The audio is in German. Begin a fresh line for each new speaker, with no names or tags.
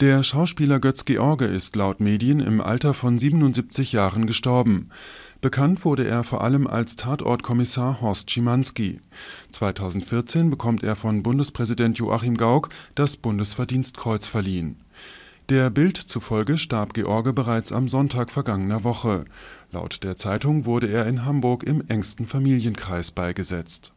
Der Schauspieler Götz George ist laut Medien im Alter von 77 Jahren gestorben. Bekannt wurde er vor allem als Tatortkommissar Horst Schimanski. 2014 bekommt er von Bundespräsident Joachim Gauck das Bundesverdienstkreuz verliehen. Der Bild zufolge starb George bereits am Sonntag vergangener Woche. Laut der Zeitung wurde er in Hamburg im engsten Familienkreis beigesetzt